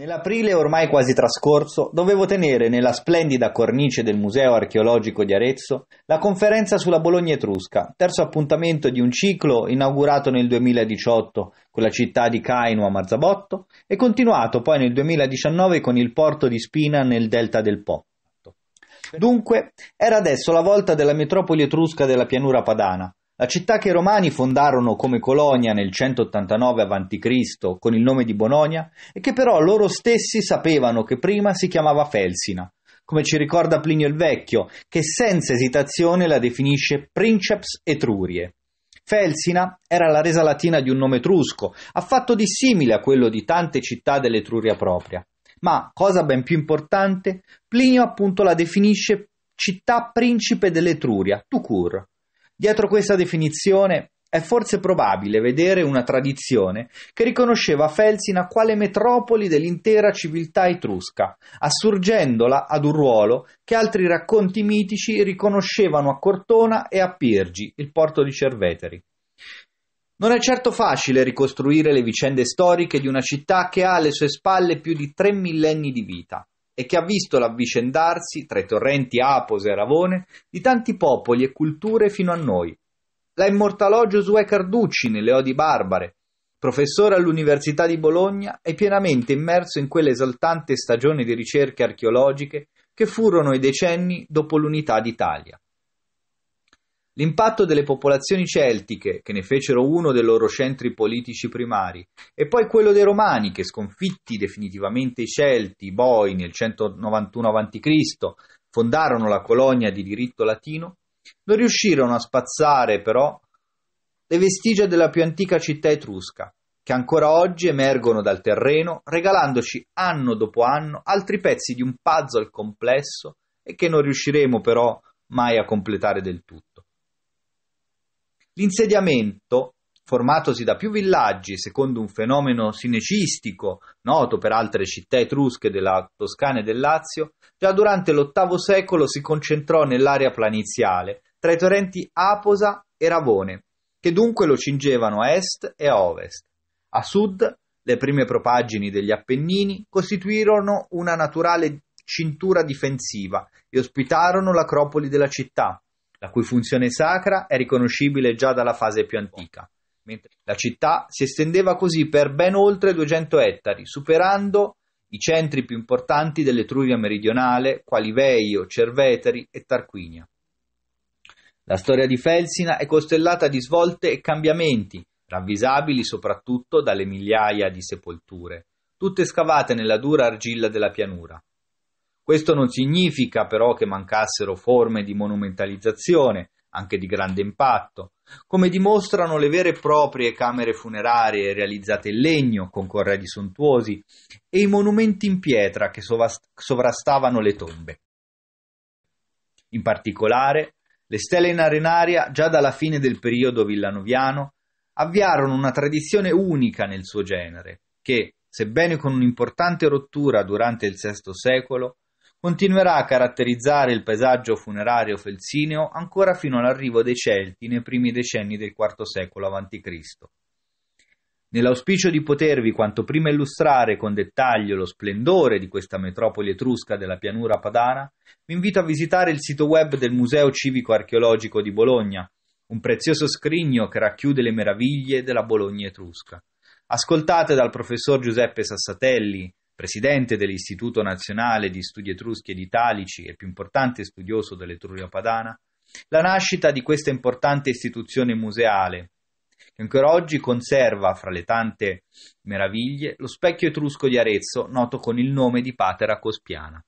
Nell'aprile ormai quasi trascorso dovevo tenere nella splendida cornice del Museo archeologico di Arezzo la conferenza sulla Bologna Etrusca, terzo appuntamento di un ciclo inaugurato nel 2018 con la città di Caino a Marzabotto e continuato poi nel 2019 con il porto di Spina nel delta del Po. Dunque, era adesso la volta della metropoli etrusca della pianura padana, la città che i Romani fondarono come colonia nel 189 a.C. con il nome di Bononia e che però loro stessi sapevano che prima si chiamava Felsina, come ci ricorda Plinio il Vecchio, che senza esitazione la definisce Princeps Etrurie. Felsina era la resa latina di un nome etrusco, affatto dissimile a quello di tante città dell'Etruria propria. Ma, cosa ben più importante, Plinio appunto la definisce città principe dell'Etruria, Tucur, Dietro questa definizione è forse probabile vedere una tradizione che riconosceva Felsina quale metropoli dell'intera civiltà etrusca, assurgendola ad un ruolo che altri racconti mitici riconoscevano a Cortona e a Pirgi, il porto di Cerveteri. Non è certo facile ricostruire le vicende storiche di una città che ha alle sue spalle più di tre millenni di vita, e che ha visto l'avvicendarsi tra i torrenti Apos e Aravone di tanti popoli e culture fino a noi. La immortalò Giosuè Carducci nelle Odi Barbare, professore all'Università di Bologna e pienamente immerso in quell'esaltante stagione di ricerche archeologiche che furono i decenni dopo l'unità d'Italia. L'impatto delle popolazioni celtiche, che ne fecero uno dei loro centri politici primari, e poi quello dei Romani, che sconfitti definitivamente i Celti, i Boi nel 191 a.C., fondarono la colonia di diritto latino, non riuscirono a spazzare però le vestigia della più antica città etrusca, che ancora oggi emergono dal terreno, regalandoci anno dopo anno altri pezzi di un puzzle complesso e che non riusciremo però mai a completare del tutto. L'insediamento, formatosi da più villaggi secondo un fenomeno sinecistico noto per altre città etrusche della Toscana e del Lazio, già durante l'VIII secolo si concentrò nell'area planiziale tra i torrenti Aposa e Ravone, che dunque lo cingevano a est e a ovest. A sud, le prime propaggini degli Appennini costituirono una naturale cintura difensiva e ospitarono l'acropoli della città, la cui funzione sacra è riconoscibile già dalla fase più antica. Mentre la città si estendeva così per ben oltre 200 ettari, superando i centri più importanti dell'Etruria meridionale, quali Veio, Cerveteri e Tarquinia. La storia di Felsina è costellata di svolte e cambiamenti, ravvisabili soprattutto dalle migliaia di sepolture, tutte scavate nella dura argilla della pianura. Questo non significa però che mancassero forme di monumentalizzazione, anche di grande impatto, come dimostrano le vere e proprie camere funerarie realizzate in legno con corredi sontuosi e i monumenti in pietra che sovrastavano le tombe. In particolare, le stelle in arenaria, già dalla fine del periodo villanoviano, avviarono una tradizione unica nel suo genere, che, sebbene con un'importante rottura durante il VI secolo, continuerà a caratterizzare il paesaggio funerario felsineo ancora fino all'arrivo dei Celti nei primi decenni del IV secolo a.C. Nell'auspicio di potervi quanto prima illustrare con dettaglio lo splendore di questa metropoli etrusca della pianura padana, vi invito a visitare il sito web del Museo Civico Archeologico di Bologna, un prezioso scrigno che racchiude le meraviglie della Bologna etrusca. Ascoltate dal professor Giuseppe Sassatelli presidente dell'Istituto Nazionale di Studi Etruschi ed Italici e più importante studioso dell'Etruria Padana, la nascita di questa importante istituzione museale, che ancora oggi conserva, fra le tante meraviglie, lo specchio etrusco di Arezzo, noto con il nome di Patera Cospiana.